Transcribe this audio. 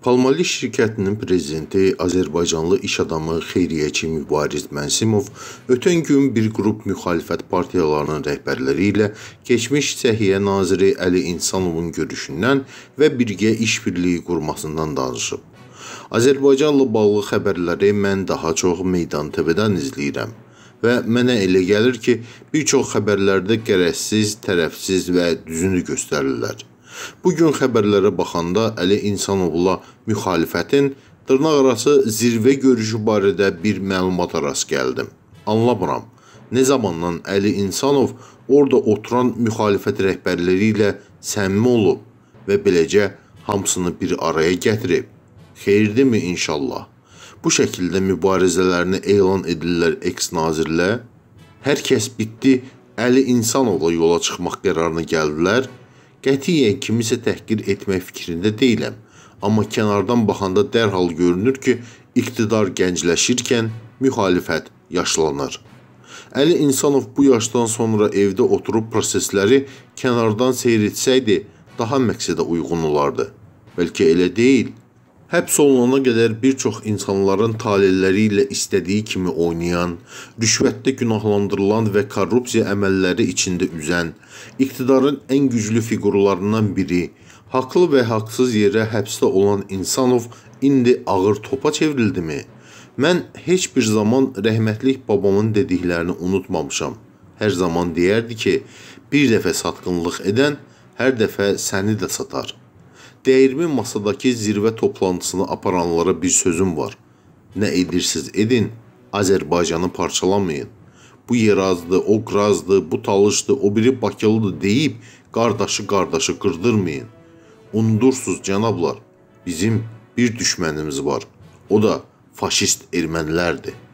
Palmoliv şirkətinin prezidenti azərbaycanlı iş adamı xeyriyyəçi Mübariz Mənsimov ötən gün bir qrup müxalifət partiyalarının rəhbərləri ilə keçmiş Səhiyyə naziri Əli İnsanovun görüşündən və birgə işbirliyi qurmasından danışıb. Azərbaycanla bağlı xəbərləri mən daha çox Meydan TV-dən izləyirəm və mənə elə gəlir ki, bir çox xəbərlərdə qərəzsiz, tərəfsiz və düzünü göstərirlər. Bu gün xəbərlərə baxanda Əli İnsanoğlu müxalifətin dırnaq arası zirvə görüşü barədə bir məlumata rast gəldim. Anlamıram. Nə zamandan Əli İnsanov orada oturan müxalifət rəhbərləri ilə səmimi olub və beləcə hamısını bir araya gətirib. Xeyirdirmi inşallah? Bu şəkildə mübarizələrini elan edirlər eks-nazirlə. Hər kəs bitdi, Əli İnsanovla yola çıxmaq qərarına gəldilər Qətiyyən kimisə təhqir etmək fikrində deyiləm, amma kənardan baxanda dərhal görünür ki, iqtidar gəncləşirkən müxalifət yaşlanır. Əli İnsanov bu yaşdan sonra evdə oturub prosesləri kənardan seyr etsəydi, daha məqsədə uyğun olardı. Bəlkə elə deyil, həbs olunana qədər bir çox insanların taleləri ilə istədiyi kimi oynayan, rüşvətdə günahlandırılan və korrupsiya əməlləri içində üzən, iqtidarın ən güclü fiqurlarından biri, haqlı və haqsız yerə həbsdə olan İnsanov indi ağır topa çevrildimi? Mən heç bir zaman rəhmətlik babamın dediklərini unutmamışam. Hər zaman deyərdi ki, bir dəfə satqınlıq edən hər dəfə səni də satar. Dəyirmi masadakı zirvə toplantısını aparanlara bir sözüm var. Nə edirsiz edin, Azərbaycanı parçalamayın. Bu yerazdı, o qrazdı, bu talışdı, o biri Bakılıdır deyib qardaşı qardaşı qırdırmayın. Unudursuz cənablar, bizim bir düşmənimiz var. O da faşist ermənilərdir.